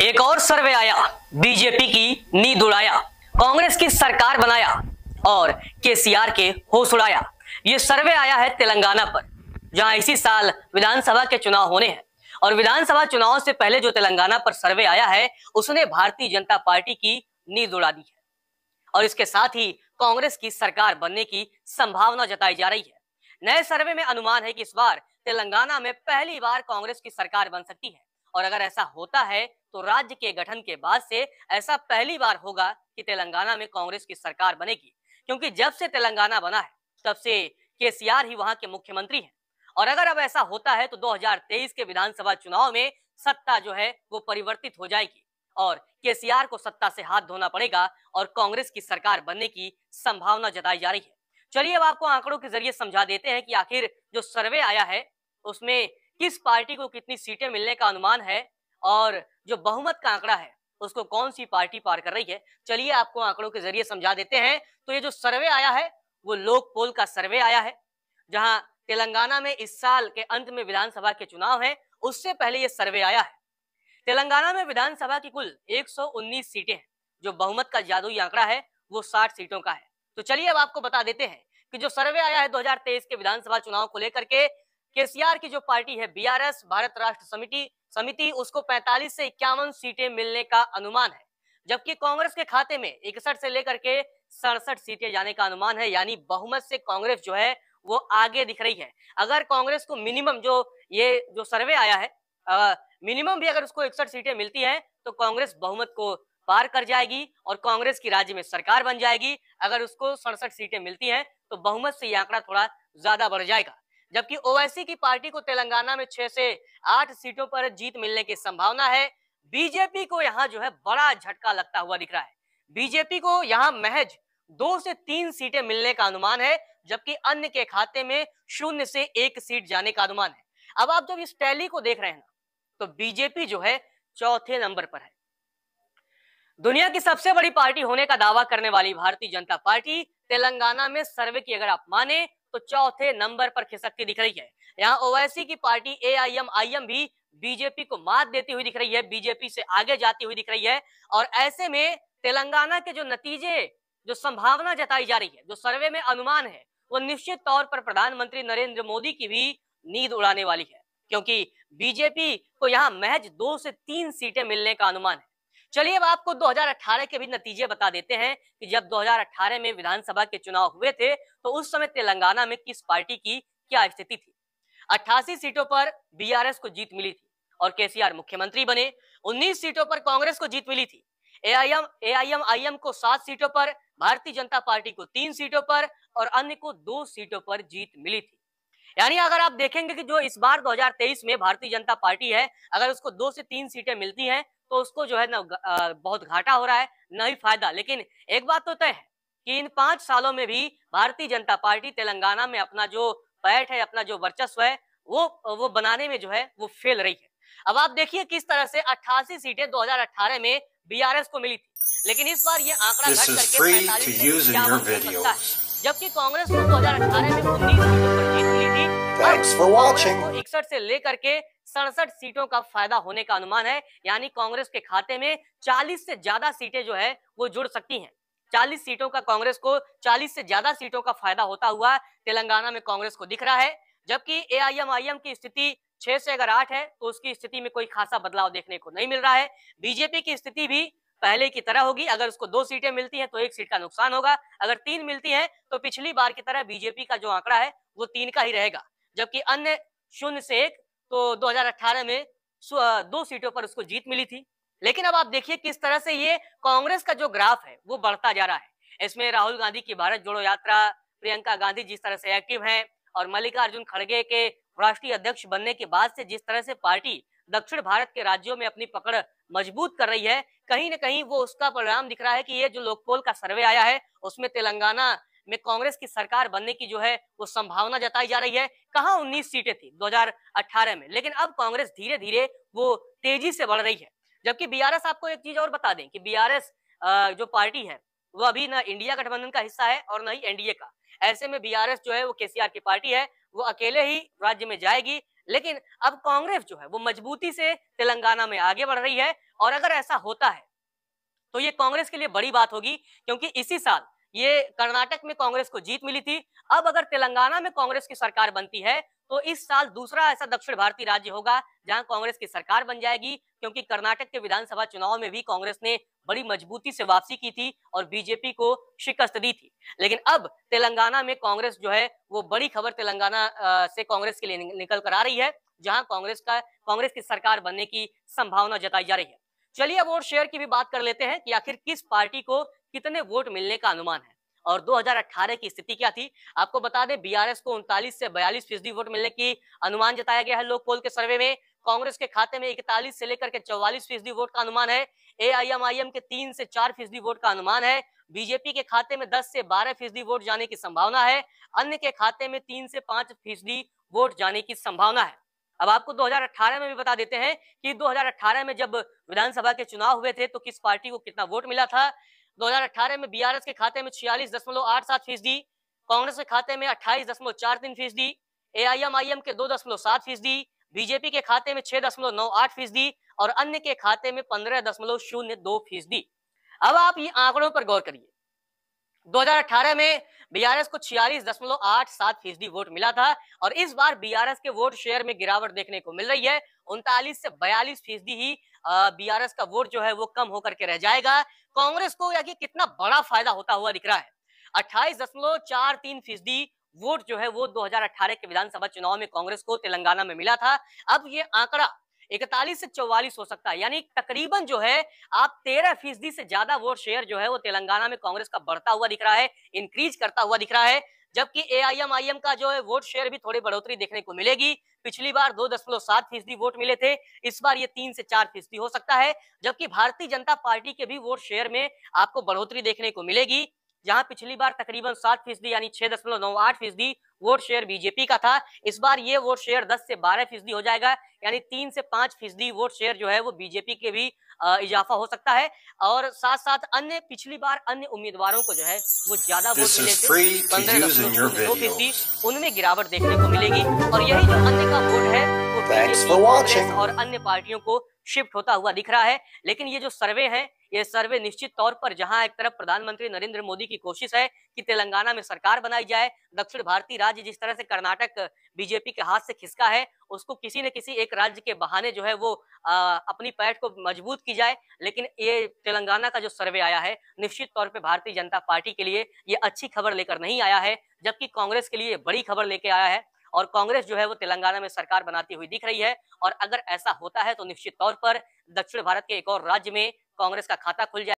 एक और सर्वे आया बीजेपी की नींद उड़ाया कांग्रेस की सरकार बनाया और केसीआर के होश उड़ाया ये सर्वे आया है तेलंगाना पर जहां इसी साल विधानसभा के चुनाव होने हैं और विधानसभा चुनाव से पहले जो तेलंगाना पर सर्वे आया है उसने भारतीय जनता पार्टी की नींद उड़ा दी है और इसके साथ ही कांग्रेस की सरकार बनने की संभावना जताई जा रही है नए सर्वे में अनुमान है कि इस बार तेलंगाना में पहली बार कांग्रेस की सरकार बन सकती है और अगर ऐसा होता है तो राज्य के गठन के बाद से ऐसा पहली बार होगा कि तेलंगाना में कांग्रेस की सरकार बनेगी क्योंकि जब से तेलंगाना बना है तब से केसीआर ही वहां के मुख्यमंत्री हैं और अगर अब ऐसा होता है तो 2023 के विधानसभा चुनाव में सत्ता जो है वो परिवर्तित हो जाएगी और केसीआर को सत्ता से हाथ धोना पड़ेगा और कांग्रेस की सरकार बनने की संभावना जताई जा रही है चलिए अब आपको आंकड़ों के जरिए समझा देते हैं कि आखिर जो सर्वे आया है उसमें किस पार्टी को कितनी सीटें मिलने का अनुमान है और जो बहुमत का आंकड़ा है उसको कौन सी पार्टी पार कर रही है चलिए आपको आंकड़ों के जरिए समझा देते हैं तो ये जो सर्वे आया है वो लोक पोल का सर्वे आया है जहां तेलंगाना में इस साल के अंत में विधानसभा के चुनाव है उससे पहले ये सर्वे आया है तेलंगाना में विधानसभा की कुल 119 सीटें हैं जो बहुमत का जादुई आंकड़ा है वो 60 सीटों का है तो चलिए अब आपको बता देते हैं कि जो सर्वे आया है 2023 के विधानसभा चुनाव को लेकर के केसीआर की जो पार्टी है बीआरएस भारत राष्ट्र समिति समिति उसको 45 से इक्यावन सीटें मिलने का अनुमान है जबकि कांग्रेस के खाते में इकसठ से लेकर के सड़सठ सीटें जाने का अनुमान है यानी बहुमत से कांग्रेस जो है वो आगे दिख रही है अगर कांग्रेस को मिनिमम जो ये जो सर्वे आया है आ, मिनिमम भी अगर उसको इकसठ सीटें मिलती है तो कांग्रेस बहुमत को पार कर जाएगी और कांग्रेस की राज्य में सरकार बन जाएगी अगर उसको सड़सठ सीटें मिलती हैं तो बहुमत से ये आंकड़ा थोड़ा ज्यादा बढ़ जाएगा जबकि ओवैसी की पार्टी को तेलंगाना में छह से आठ सीटों पर जीत मिलने की संभावना है बीजेपी को यहाँ जो है बड़ा झटका लगता हुआ दिख रहा है बीजेपी को यहाँ महज दो से तीन सीटें मिलने का अनुमान है जबकि अन्य के खाते में शून्य से एक सीट जाने का अनुमान है अब आप जब इस टैली को देख रहे हैं ना तो बीजेपी जो है चौथे नंबर पर है दुनिया की सबसे बड़ी पार्टी होने का दावा करने वाली भारतीय जनता पार्टी तेलंगाना में सर्वे की अगर आप माने तो चौथे नंबर पर खिसकती दिख रही है यहाँ ओवैसी की पार्टी ए आई भी बीजेपी को मात देती हुई दिख रही है बीजेपी से आगे जाती हुई दिख रही है और ऐसे में तेलंगाना के जो नतीजे जो संभावना जताई जा रही है जो सर्वे में अनुमान है वो निश्चित तौर पर प्रधानमंत्री नरेंद्र मोदी की भी नींद उड़ाने वाली है क्योंकि बीजेपी को यहाँ महज दो से तीन सीटें मिलने का अनुमान है चलिए अब आपको 2018 के भी नतीजे बता देते हैं कि जब 2018 में विधानसभा के चुनाव हुए थे तो उस समय तेलंगाना में किस पार्टी की क्या स्थिति थी अट्ठासी सीटों पर बी को जीत मिली थी और केसीआर मुख्यमंत्री बने उन्नीस सीटों पर कांग्रेस को जीत मिली थी एआईएम आई को सात सीटों पर भारतीय जनता पार्टी को तीन सीटों पर और अन्य को दो सीटों पर जीत मिली थी यानी अगर आप देखेंगे कि जो इस बार 2023 में भारतीय जनता पार्टी है अगर उसको दो से तीन सीटें मिलती हैं तो उसको जो है ना बहुत घाटा हो रहा है न ही फायदा लेकिन एक बात तो तय है कि इन पांच सालों में भी भारतीय जनता पार्टी तेलंगाना में अपना जो पैठ है अपना जो वर्चस्व है वो वो बनाने में जो है वो फेल रही है अब आप देखिए किस तरह से अट्ठासी सीटें दो में बी को मिली थी लेकिन इस बार ये आंकड़ा घट करके पैंतालीस जबकि कांग्रेस को 2018 में उन्नीस सीटों पर जीत ली थी इकसठ से लेकर के सड़सठ सीटों का फायदा होने का अनुमान है यानी कांग्रेस के खाते में 40 से ज्यादा सीटें जो है वो जुड़ सकती हैं 40 सीटों का कांग्रेस को 40 से ज्यादा सीटों का फायदा होता हुआ तेलंगाना में कांग्रेस को दिख रहा है जबकि एआईएमआईएम की स्थिति छह से अगर आठ है तो उसकी स्थिति में कोई खासा बदलाव देखने को नहीं मिल रहा है बीजेपी की स्थिति भी पहले की तरह होगी अगर उसको दो सीटें मिलती हैं तो एक सीट का नुकसान होगा अगर तीन मिलती हैं तो पिछली बार की तरह बीजेपी का जो आंकड़ा है वो तीन का ही रहेगा जबकि अन्य शून्य से एक तो 2018 में दो सीटों पर उसको जीत मिली थी लेकिन अब आप देखिए किस तरह से ये कांग्रेस का जो ग्राफ है वो बढ़ता जा रहा है इसमें राहुल गांधी की भारत जोड़ो यात्रा प्रियंका गांधी जिस तरह से एक्टिव है और मल्लिकार्जुन खड़गे के राष्ट्रीय अध्यक्ष बनने के बाद से जिस तरह से पार्टी दक्षिण भारत के राज्यों में अपनी पकड़ मजबूत कर रही है कहीं ना कहीं वो उसका परिणाम दिख रहा है कि ये जो लोकपोल का सर्वे आया है उसमें तेलंगाना में कांग्रेस की सरकार बनने की जो है वो संभावना जताई जा रही है कहा उन्नीस सीटें थी 2018 में लेकिन अब कांग्रेस धीरे धीरे वो तेजी से बढ़ रही है जबकि बी आपको एक चीज और बता दें कि बी जो पार्टी है वो अभी ना इंडिया गठबंधन का हिस्सा है और ना ही एनडीए का ऐसे में बीआरएस जो है वो केसीआर की पार्टी है वो अकेले ही राज्य में जाएगी लेकिन अब कांग्रेस जो है वो मजबूती से तेलंगाना में आगे बढ़ रही है और अगर ऐसा होता है तो ये कांग्रेस के लिए बड़ी बात होगी क्योंकि इसी साल ये कर्नाटक में कांग्रेस को जीत मिली थी अब अगर तेलंगाना में कांग्रेस की सरकार बनती है तो इस साल दूसरा ऐसा दक्षिण भारतीय राज्य होगा जहां कांग्रेस की सरकार बन जाएगी क्योंकि कर्नाटक के विधानसभा चुनाव में भी कांग्रेस ने बड़ी मजबूती से वापसी की थी और बीजेपी को शिकस्त दी थी लेकिन अब तेलंगाना में कांग्रेस जो है वो बड़ी खबर तेलंगाना से कांग्रेस के लिए निकल कर आ रही है जहां कांग्रेस का कांग्रेस की सरकार बनने की संभावना जताई जा रही है चलिए अब वोट शेयर की भी बात कर लेते हैं कि आखिर किस पार्टी को कितने वोट मिलने का अनुमान है और 2018 की स्थिति क्या थी आपको बता दें बीआरएस को उनतालीस से बयालीस फीसदी वोट मिलने की अनुमान जताया गया है लोक पोल के सर्वे में कांग्रेस के खाते में इकतालीस से लेकर के चौवालीस फीसदी वोट का अनुमान है एआईएमआईएम के तीन से चार फीसदी वोट का अनुमान है बीजेपी के खाते में दस से बारह फीसदी वोट जाने की संभावना है अन्य के खाते में तीन से पांच फीसदी वोट जाने की संभावना है अब आपको 2018 में भी बता देते हैं कि 2018 में जब विधानसभा के चुनाव हुए थे तो किस पार्टी को कितना वोट मिला था 2018 में बीआरएस के खाते में छियालीस दशमलव आठ सात फीसदी कांग्रेस के खाते में अट्ठाईस दशमलव चार तीन फीसदी ए एम के दो दशमलव सात फीसदी बीजेपी के खाते में छह दशमलव नौ आठ फीसदी और अन्य के खाते में पंद्रह दशमलव शून्य दो फीसदी अब आप ये आंकड़ों पर गौर करिए 2018 में बीआरएस को छियालीस दशमलव आठ सात फीसदी वोट मिला था और इस बार बीआरएस के वोट शेयर में गिरावट देखने को मिल रही है उनतालीस से बयालीस फीसदी ही बीआरएस का वोट जो है वो कम होकर के रह जाएगा कांग्रेस को कि कितना बड़ा फायदा होता हुआ दिख रहा है अट्ठाईस दशमलव चार तीन फीसदी वोट जो है वो 2018 के विधानसभा चुनाव में कांग्रेस को तेलंगाना में मिला था अब ये आंकड़ा इकतालीस से चौवालीस हो सकता है यानी तकरीबन जो है आप तेरह फीसदी से ज्यादा वोट शेयर जो है वो तेलंगाना में कांग्रेस का बढ़ता हुआ दिख रहा है इंक्रीज करता हुआ दिख रहा है जबकि ए आई का जो है वोट शेयर भी थोड़ी बढ़ोतरी देखने को मिलेगी पिछली बार दो दशमलव सात फीसदी वोट मिले थे इस बार ये तीन से चार फीसदी हो सकता है जबकि भारतीय जनता पार्टी के भी वोट शेयर में आपको बढ़ोतरी देखने को मिलेगी जहां पिछली बार तकरीबन सात फीसदी यानी छह दशमलव नौ आठ फीसदी वोट शेयर बीजेपी का था इस बार ये वोट शेयर दस से बारह फीसदी हो जाएगा यानी तीन से पांच फीसदी वोट शेयर जो है वो बीजेपी के भी इजाफा हो सकता है और साथ साथ अन्य पिछली बार अन्य उम्मीदवारों को जो है वो ज्यादा वोट मिले पंद्रह दशमलव दो फीसदी उनमें गिरावट देखने को मिलेगी और यही जो अन्य का वोट है वो और अन्य पार्टियों को शिफ्ट होता हुआ दिख रहा है लेकिन ये जो सर्वे है ये सर्वे निश्चित तौर पर जहां एक तरफ प्रधानमंत्री नरेंद्र मोदी की कोशिश है कि तेलंगाना में सरकार बनाई जाए दक्षिण भारतीय राज्य जिस तरह से कर्नाटक बीजेपी के हाथ से खिसका है उसको किसी न किसी एक राज्य के बहाने जो है वो आ, अपनी पैठ को मजबूत की जाए लेकिन ये तेलंगाना का जो सर्वे आया है निश्चित तौर पर भारतीय जनता पार्टी के लिए ये अच्छी खबर लेकर नहीं आया है जबकि कांग्रेस के लिए बड़ी खबर लेके आया है और कांग्रेस जो है वो तेलंगाना में सरकार बनाती हुई दिख रही है और अगर ऐसा होता है तो निश्चित तौर पर दक्षिण भारत के एक और राज्य में कांग्रेस का खाता खुल जाए